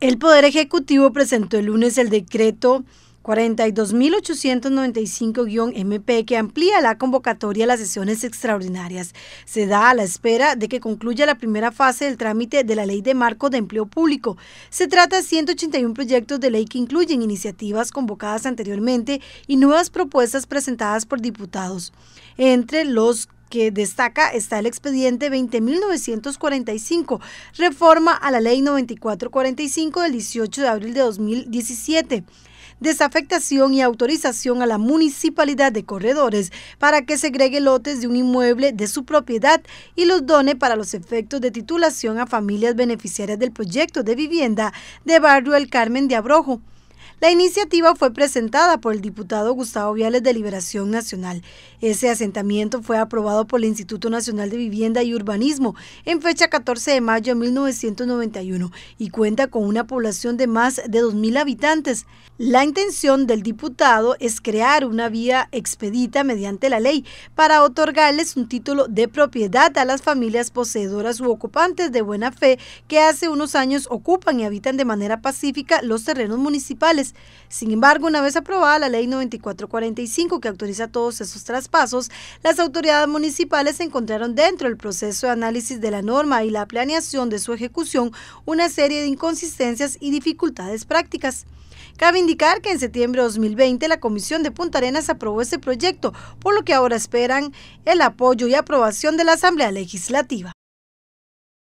El Poder Ejecutivo presentó el lunes el decreto 42.895-MP que amplía la convocatoria a las sesiones extraordinarias. Se da a la espera de que concluya la primera fase del trámite de la Ley de Marco de Empleo Público. Se trata de 181 proyectos de ley que incluyen iniciativas convocadas anteriormente y nuevas propuestas presentadas por diputados. Entre los que destaca está el expediente 20.945, reforma a la ley 9445 del 18 de abril de 2017 desafectación y autorización a la municipalidad de corredores para que segregue lotes de un inmueble de su propiedad y los done para los efectos de titulación a familias beneficiarias del proyecto de vivienda de Barrio El Carmen de Abrojo. La iniciativa fue presentada por el diputado Gustavo Viales de Liberación Nacional. Ese asentamiento fue aprobado por el Instituto Nacional de Vivienda y Urbanismo en fecha 14 de mayo de 1991 y cuenta con una población de más de 2.000 habitantes. La intención del diputado es crear una vía expedita mediante la ley para otorgarles un título de propiedad a las familias poseedoras u ocupantes de buena fe que hace unos años ocupan y habitan de manera pacífica los terrenos municipales sin embargo, una vez aprobada la ley 9445 que autoriza todos esos traspasos, las autoridades municipales encontraron dentro del proceso de análisis de la norma y la planeación de su ejecución una serie de inconsistencias y dificultades prácticas. Cabe indicar que en septiembre de 2020 la Comisión de Punta Arenas aprobó este proyecto, por lo que ahora esperan el apoyo y aprobación de la Asamblea Legislativa.